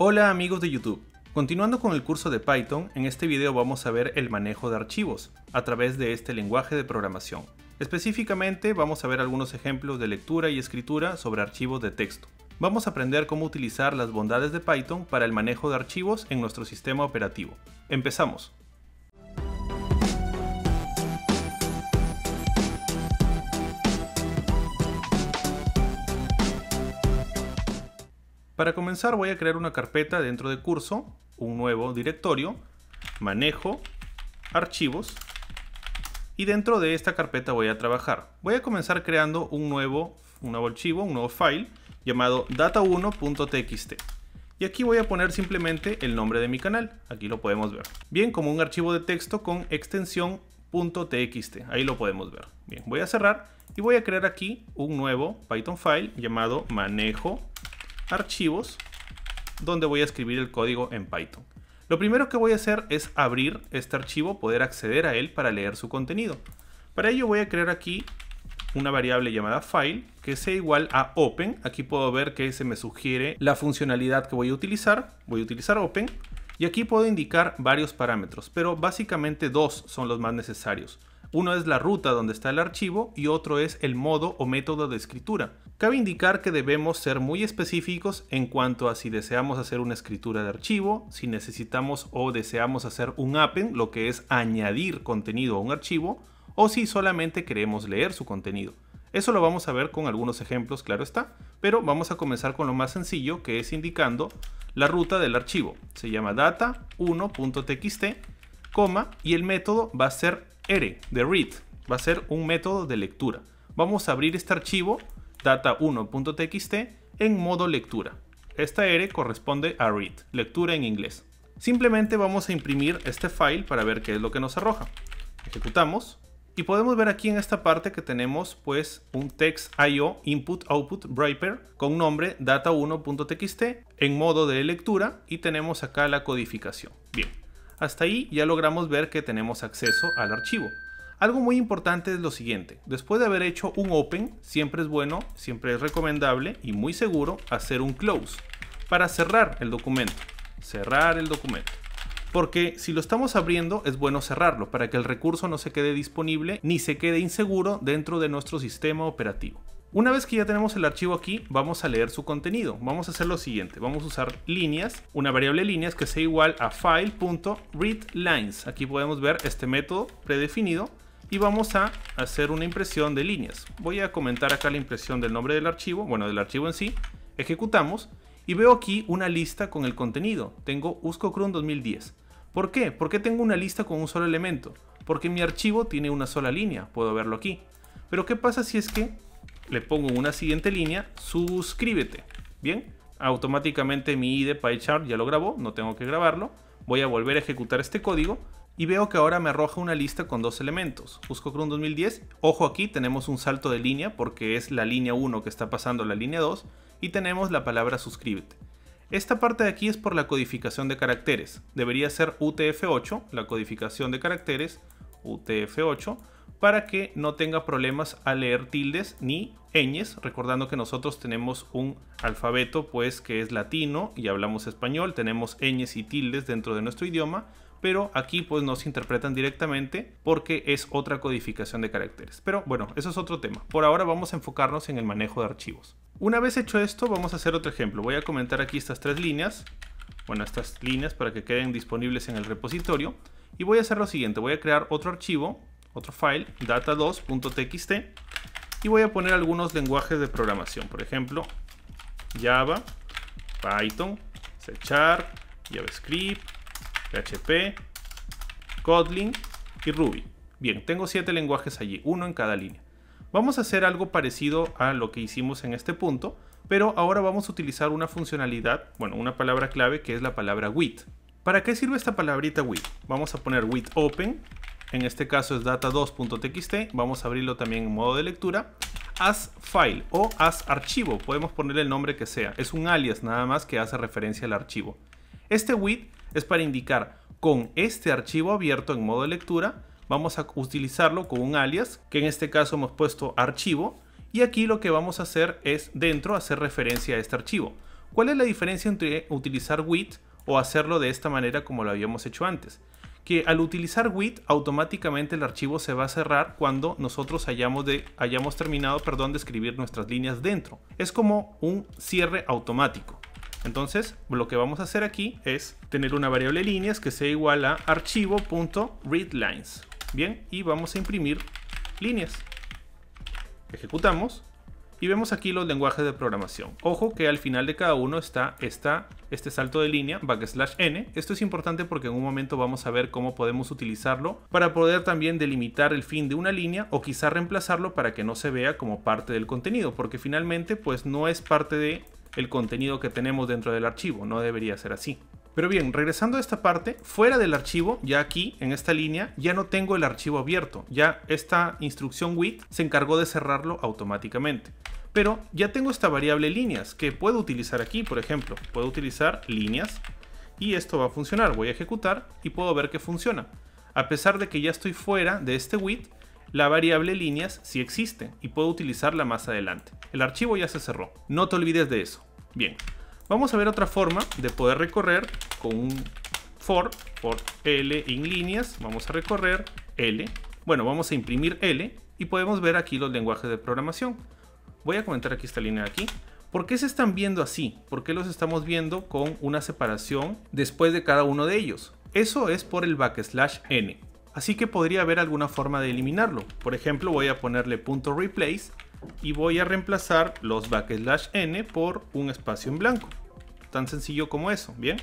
Hola amigos de YouTube. Continuando con el curso de Python, en este video vamos a ver el manejo de archivos a través de este lenguaje de programación. Específicamente vamos a ver algunos ejemplos de lectura y escritura sobre archivos de texto. Vamos a aprender cómo utilizar las bondades de Python para el manejo de archivos en nuestro sistema operativo. Empezamos. Para comenzar voy a crear una carpeta dentro de curso, un nuevo directorio, manejo, archivos y dentro de esta carpeta voy a trabajar. Voy a comenzar creando un nuevo, un archivo, un nuevo file llamado data1.txt. Y aquí voy a poner simplemente el nombre de mi canal, aquí lo podemos ver. Bien, como un archivo de texto con extensión .txt, ahí lo podemos ver. Bien, voy a cerrar y voy a crear aquí un nuevo Python file llamado manejo archivos, donde voy a escribir el código en Python. Lo primero que voy a hacer es abrir este archivo, poder acceder a él para leer su contenido. Para ello voy a crear aquí una variable llamada file que sea igual a open. Aquí puedo ver que se me sugiere la funcionalidad que voy a utilizar. Voy a utilizar open y aquí puedo indicar varios parámetros, pero básicamente dos son los más necesarios. Uno es la ruta donde está el archivo y otro es el modo o método de escritura. Cabe indicar que debemos ser muy específicos en cuanto a si deseamos hacer una escritura de archivo, si necesitamos o deseamos hacer un append, lo que es añadir contenido a un archivo, o si solamente queremos leer su contenido. Eso lo vamos a ver con algunos ejemplos, claro está, pero vamos a comenzar con lo más sencillo que es indicando la ruta del archivo. Se llama data1.txt, y el método va a ser R de read va a ser un método de lectura. Vamos a abrir este archivo data1.txt en modo lectura. Esta R corresponde a read, lectura en inglés. Simplemente vamos a imprimir este file para ver qué es lo que nos arroja. Ejecutamos y podemos ver aquí en esta parte que tenemos pues un text IO input output wrapper con nombre data1.txt en modo de lectura y tenemos acá la codificación. Bien, hasta ahí ya logramos ver que tenemos acceso al archivo. Algo muy importante es lo siguiente, después de haber hecho un open, siempre es bueno, siempre es recomendable y muy seguro hacer un close para cerrar el documento. Cerrar el documento. Porque si lo estamos abriendo es bueno cerrarlo para que el recurso no se quede disponible ni se quede inseguro dentro de nuestro sistema operativo. Una vez que ya tenemos el archivo aquí, vamos a leer su contenido. Vamos a hacer lo siguiente. Vamos a usar líneas, una variable líneas que sea igual a file.readLines. Aquí podemos ver este método predefinido y vamos a hacer una impresión de líneas. Voy a comentar acá la impresión del nombre del archivo, bueno, del archivo en sí. Ejecutamos y veo aquí una lista con el contenido. Tengo UscoCron 2010. ¿Por qué? ¿Por qué tengo una lista con un solo elemento? Porque mi archivo tiene una sola línea, puedo verlo aquí. Pero ¿qué pasa si es que le pongo una siguiente línea, suscríbete. Bien, automáticamente mi ID PyChart ya lo grabó, no tengo que grabarlo. Voy a volver a ejecutar este código y veo que ahora me arroja una lista con dos elementos, busco cron 2010. Ojo aquí, tenemos un salto de línea porque es la línea 1 que está pasando la línea 2 y tenemos la palabra suscríbete. Esta parte de aquí es por la codificación de caracteres. Debería ser UTF-8, la codificación de caracteres, UTF-8 para que no tenga problemas a leer tildes ni ñes, recordando que nosotros tenemos un alfabeto pues que es latino y hablamos español, tenemos ñes y tildes dentro de nuestro idioma, pero aquí pues no se interpretan directamente porque es otra codificación de caracteres. Pero bueno, eso es otro tema. Por ahora vamos a enfocarnos en el manejo de archivos. Una vez hecho esto, vamos a hacer otro ejemplo. Voy a comentar aquí estas tres líneas, bueno, estas líneas para que queden disponibles en el repositorio. Y voy a hacer lo siguiente, voy a crear otro archivo, otro file, data2.txt, y voy a poner algunos lenguajes de programación, por ejemplo, Java, Python, C Sharp, JavaScript, PHP, Kotlin y Ruby. Bien, tengo siete lenguajes allí, uno en cada línea. Vamos a hacer algo parecido a lo que hicimos en este punto, pero ahora vamos a utilizar una funcionalidad, bueno, una palabra clave que es la palabra with. ¿Para qué sirve esta palabrita with? Vamos a poner with open, en este caso es data2.txt, vamos a abrirlo también en modo de lectura, as file o as archivo, podemos ponerle el nombre que sea, es un alias nada más que hace referencia al archivo. Este with es para indicar con este archivo abierto en modo de lectura, vamos a utilizarlo con un alias, que en este caso hemos puesto archivo, y aquí lo que vamos a hacer es dentro hacer referencia a este archivo. ¿Cuál es la diferencia entre utilizar with o hacerlo de esta manera como lo habíamos hecho antes. Que al utilizar with automáticamente el archivo se va a cerrar cuando nosotros hayamos, de, hayamos terminado perdón, de escribir nuestras líneas dentro. Es como un cierre automático. Entonces, lo que vamos a hacer aquí es tener una variable líneas que sea igual a archivo.readlines. Bien, y vamos a imprimir líneas. Ejecutamos y vemos aquí los lenguajes de programación. Ojo que al final de cada uno está, este salto de línea, backslash n. Esto es importante porque en un momento vamos a ver cómo podemos utilizarlo para poder también delimitar el fin de una línea o quizá reemplazarlo para que no se vea como parte del contenido, porque finalmente pues no es parte de el contenido que tenemos dentro del archivo, no debería ser así. Pero bien, regresando a esta parte, fuera del archivo, ya aquí, en esta línea, ya no tengo el archivo abierto. Ya esta instrucción with se encargó de cerrarlo automáticamente. Pero ya tengo esta variable líneas que puedo utilizar aquí, por ejemplo. Puedo utilizar líneas y esto va a funcionar. Voy a ejecutar y puedo ver que funciona. A pesar de que ya estoy fuera de este with, la variable líneas sí existe y puedo utilizarla más adelante. El archivo ya se cerró. No te olvides de eso. Bien, Vamos a ver otra forma de poder recorrer con un for, por L en líneas, vamos a recorrer L. Bueno, vamos a imprimir L y podemos ver aquí los lenguajes de programación. Voy a comentar aquí esta línea de aquí. ¿Por qué se están viendo así? ¿Por qué los estamos viendo con una separación después de cada uno de ellos? Eso es por el backslash n. Así que podría haber alguna forma de eliminarlo. Por ejemplo, voy a ponerle punto replace y voy a reemplazar los backslash n por un espacio en blanco. Tan sencillo como eso, ¿bien?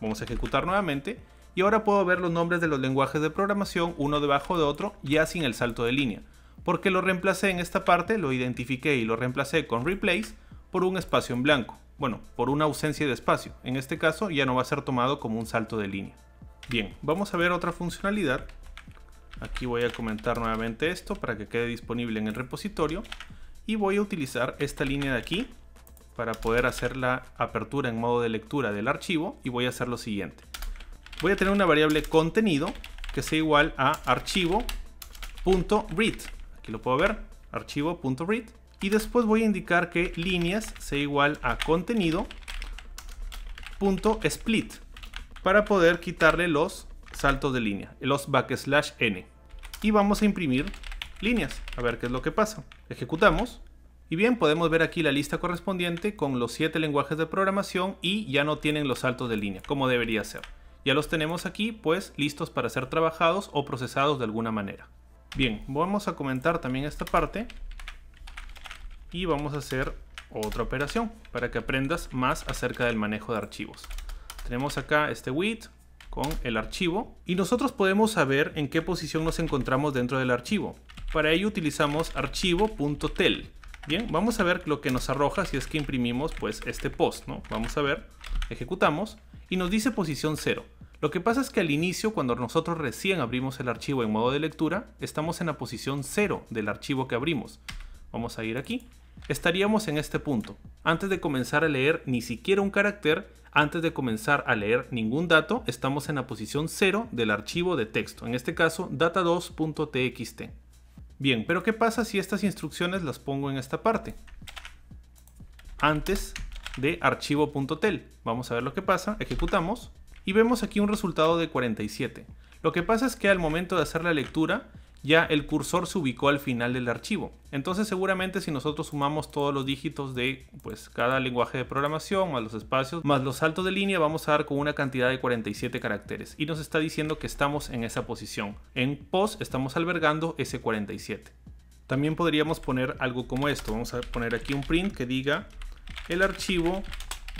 Vamos a ejecutar nuevamente y ahora puedo ver los nombres de los lenguajes de programación uno debajo de otro ya sin el salto de línea, porque lo reemplacé en esta parte, lo identifiqué y lo reemplacé con replace por un espacio en blanco, bueno, por una ausencia de espacio, en este caso ya no va a ser tomado como un salto de línea. Bien, vamos a ver otra funcionalidad, aquí voy a comentar nuevamente esto para que quede disponible en el repositorio y voy a utilizar esta línea de aquí para poder hacer la apertura en modo de lectura del archivo y voy a hacer lo siguiente. Voy a tener una variable contenido que sea igual a archivo.read. Aquí lo puedo ver, archivo.read. Y después voy a indicar que líneas sea igual a contenido.split para poder quitarle los saltos de línea, los backslash n. Y vamos a imprimir líneas, a ver qué es lo que pasa. Ejecutamos y bien, podemos ver aquí la lista correspondiente con los 7 lenguajes de programación y ya no tienen los saltos de línea, como debería ser. Ya los tenemos aquí, pues listos para ser trabajados o procesados de alguna manera. Bien, vamos a comentar también esta parte y vamos a hacer otra operación para que aprendas más acerca del manejo de archivos. Tenemos acá este width con el archivo y nosotros podemos saber en qué posición nos encontramos dentro del archivo. Para ello utilizamos archivo.tel Bien, vamos a ver lo que nos arroja si es que imprimimos pues este post, ¿no? Vamos a ver, ejecutamos y nos dice posición 0. Lo que pasa es que al inicio, cuando nosotros recién abrimos el archivo en modo de lectura, estamos en la posición 0 del archivo que abrimos. Vamos a ir aquí. Estaríamos en este punto. Antes de comenzar a leer ni siquiera un carácter, antes de comenzar a leer ningún dato, estamos en la posición 0 del archivo de texto, en este caso data2.txt. Bien, pero ¿qué pasa si estas instrucciones las pongo en esta parte? Antes de archivo.tel. Vamos a ver lo que pasa, ejecutamos y vemos aquí un resultado de 47. Lo que pasa es que al momento de hacer la lectura, ya el cursor se ubicó al final del archivo. Entonces seguramente si nosotros sumamos todos los dígitos de pues, cada lenguaje de programación, más los espacios, más los saltos de línea, vamos a dar con una cantidad de 47 caracteres. Y nos está diciendo que estamos en esa posición. En POS estamos albergando ese 47. También podríamos poner algo como esto. Vamos a poner aquí un print que diga el archivo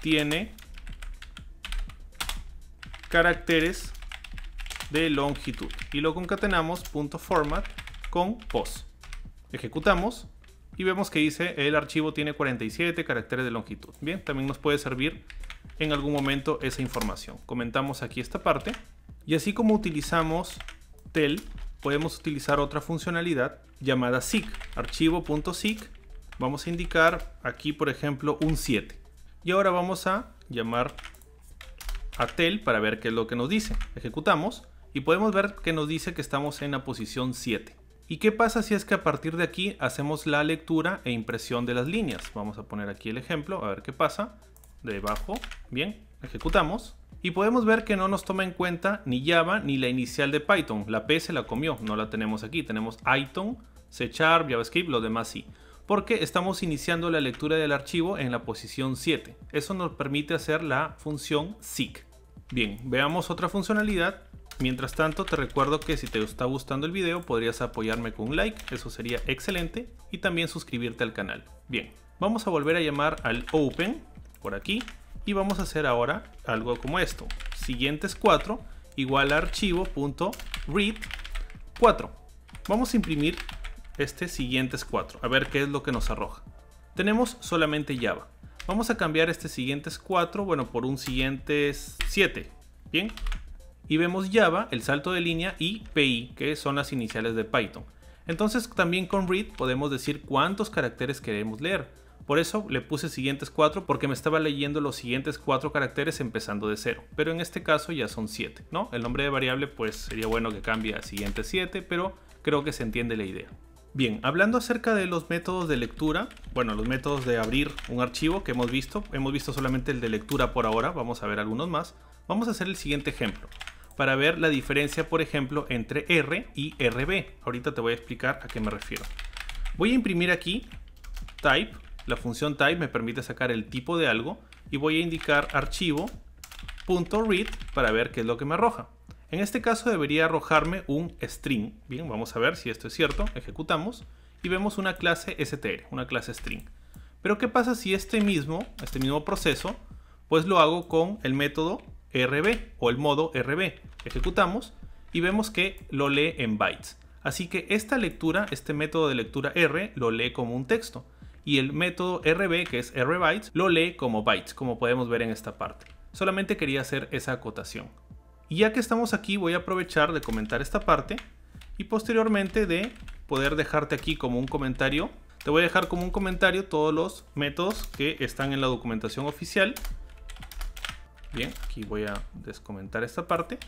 tiene caracteres de longitud y lo concatenamos .format con pos. Ejecutamos y vemos que dice el archivo tiene 47 caracteres de longitud. Bien, también nos puede servir en algún momento esa información. Comentamos aquí esta parte y así como utilizamos tel, podemos utilizar otra funcionalidad llamada sig, archivo.sig. Vamos a indicar aquí, por ejemplo, un 7. Y ahora vamos a llamar a tel para ver qué es lo que nos dice. Ejecutamos y podemos ver que nos dice que estamos en la posición 7. ¿Y qué pasa si es que a partir de aquí hacemos la lectura e impresión de las líneas? Vamos a poner aquí el ejemplo, a ver qué pasa. Debajo, bien, ejecutamos. Y podemos ver que no nos toma en cuenta ni Java ni la inicial de Python. La P se la comió, no la tenemos aquí. Tenemos Python, C Sharp, JavaScript, lo demás sí. Porque estamos iniciando la lectura del archivo en la posición 7. Eso nos permite hacer la función seek. Bien, veamos otra funcionalidad Mientras tanto, te recuerdo que si te está gustando el video podrías apoyarme con un like, eso sería excelente, y también suscribirte al canal. Bien, vamos a volver a llamar al open por aquí y vamos a hacer ahora algo como esto. Siguientes 4 igual a archivo.read 4. Vamos a imprimir este siguientes 4, a ver qué es lo que nos arroja. Tenemos solamente Java. Vamos a cambiar este siguientes 4, bueno, por un siguientes 7. Bien, y vemos Java, el salto de línea, y PI, que son las iniciales de Python. Entonces también con read podemos decir cuántos caracteres queremos leer. Por eso le puse siguientes cuatro, porque me estaba leyendo los siguientes cuatro caracteres empezando de cero. Pero en este caso ya son siete, ¿no? El nombre de variable pues sería bueno que cambie a siguiente siete, pero creo que se entiende la idea. Bien, hablando acerca de los métodos de lectura, bueno, los métodos de abrir un archivo que hemos visto, hemos visto solamente el de lectura por ahora, vamos a ver algunos más. Vamos a hacer el siguiente ejemplo para ver la diferencia, por ejemplo, entre R y RB. Ahorita te voy a explicar a qué me refiero. Voy a imprimir aquí type. La función type me permite sacar el tipo de algo y voy a indicar archivo.read para ver qué es lo que me arroja. En este caso debería arrojarme un string. Bien, vamos a ver si esto es cierto. Ejecutamos y vemos una clase str, una clase string. Pero ¿qué pasa si este mismo, este mismo proceso, pues lo hago con el método RB o el modo RB. Ejecutamos y vemos que lo lee en bytes. Así que esta lectura, este método de lectura R, lo lee como un texto. Y el método RB, que es bytes lo lee como bytes, como podemos ver en esta parte. Solamente quería hacer esa acotación. Y ya que estamos aquí, voy a aprovechar de comentar esta parte y posteriormente de poder dejarte aquí como un comentario. Te voy a dejar como un comentario todos los métodos que están en la documentación oficial Bien, aquí voy a descomentar esta parte.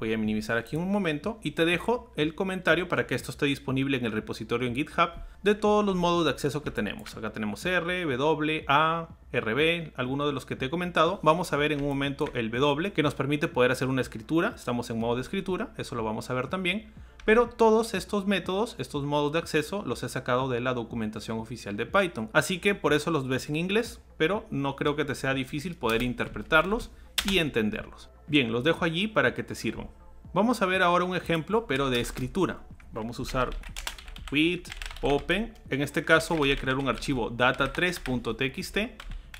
Voy a minimizar aquí un momento y te dejo el comentario para que esto esté disponible en el repositorio en GitHub de todos los modos de acceso que tenemos. Acá tenemos R, W, A, RB, algunos de los que te he comentado. Vamos a ver en un momento el W que nos permite poder hacer una escritura. Estamos en modo de escritura, eso lo vamos a ver también. Pero todos estos métodos, estos modos de acceso, los he sacado de la documentación oficial de Python. Así que por eso los ves en inglés, pero no creo que te sea difícil poder interpretarlos y entenderlos. Bien, los dejo allí para que te sirvan. Vamos a ver ahora un ejemplo, pero de escritura. Vamos a usar with open. En este caso voy a crear un archivo data3.txt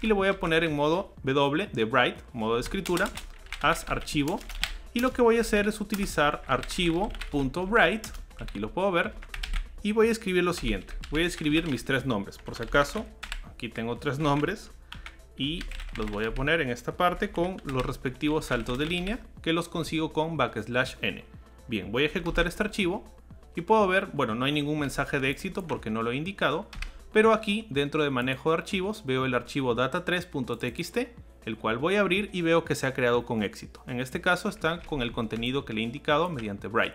y le voy a poner en modo W de write, modo de escritura, as archivo. Y lo que voy a hacer es utilizar archivo.write, aquí lo puedo ver, y voy a escribir lo siguiente. Voy a escribir mis tres nombres, por si acaso. Aquí tengo tres nombres y los voy a poner en esta parte con los respectivos saltos de línea que los consigo con backslash n. Bien, voy a ejecutar este archivo y puedo ver, bueno, no hay ningún mensaje de éxito porque no lo he indicado, pero aquí dentro de manejo de archivos veo el archivo data3.txt, el cual voy a abrir y veo que se ha creado con éxito. En este caso está con el contenido que le he indicado mediante Bright.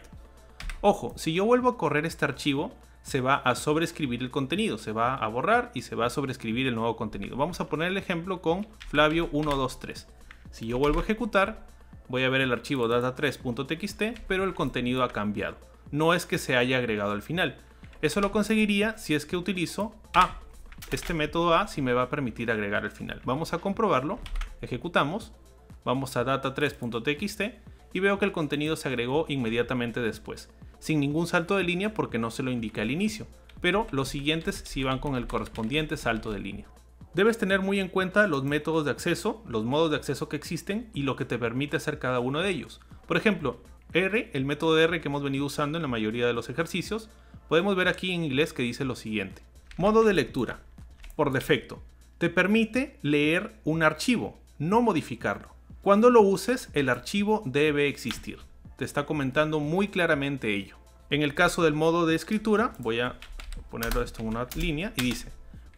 Ojo, si yo vuelvo a correr este archivo, se va a sobreescribir el contenido, se va a borrar y se va a sobreescribir el nuevo contenido. Vamos a poner el ejemplo con Flavio 123. Si yo vuelvo a ejecutar, voy a ver el archivo data3.txt, pero el contenido ha cambiado. No es que se haya agregado al final. Eso lo conseguiría si es que utilizo A. Este método A si me va a permitir agregar al final. Vamos a comprobarlo. Ejecutamos. Vamos a data3.txt y veo que el contenido se agregó inmediatamente después sin ningún salto de línea porque no se lo indica al inicio, pero los siguientes sí van con el correspondiente salto de línea. Debes tener muy en cuenta los métodos de acceso, los modos de acceso que existen y lo que te permite hacer cada uno de ellos. Por ejemplo, R, el método R que hemos venido usando en la mayoría de los ejercicios, podemos ver aquí en inglés que dice lo siguiente. Modo de lectura, por defecto, te permite leer un archivo, no modificarlo. Cuando lo uses, el archivo debe existir te está comentando muy claramente ello. En el caso del modo de escritura, voy a ponerlo esto en una línea y dice,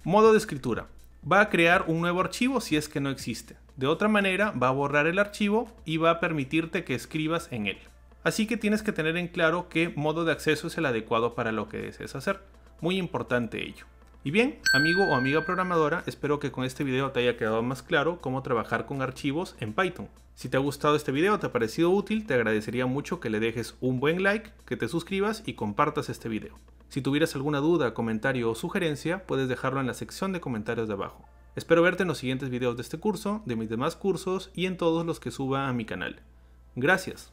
modo de escritura, va a crear un nuevo archivo si es que no existe. De otra manera, va a borrar el archivo y va a permitirte que escribas en él. Así que tienes que tener en claro qué modo de acceso es el adecuado para lo que desees hacer. Muy importante ello. Y bien, amigo o amiga programadora, espero que con este video te haya quedado más claro cómo trabajar con archivos en Python. Si te ha gustado este video, te ha parecido útil, te agradecería mucho que le dejes un buen like, que te suscribas y compartas este video. Si tuvieras alguna duda, comentario o sugerencia, puedes dejarlo en la sección de comentarios de abajo. Espero verte en los siguientes videos de este curso, de mis demás cursos y en todos los que suba a mi canal. Gracias.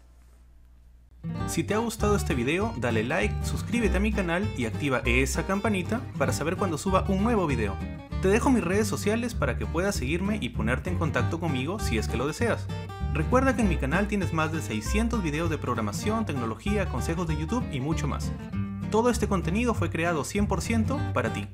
Si te ha gustado este video, dale like, suscríbete a mi canal y activa esa campanita para saber cuando suba un nuevo video. Te dejo mis redes sociales para que puedas seguirme y ponerte en contacto conmigo si es que lo deseas. Recuerda que en mi canal tienes más de 600 videos de programación, tecnología, consejos de YouTube y mucho más. Todo este contenido fue creado 100% para ti.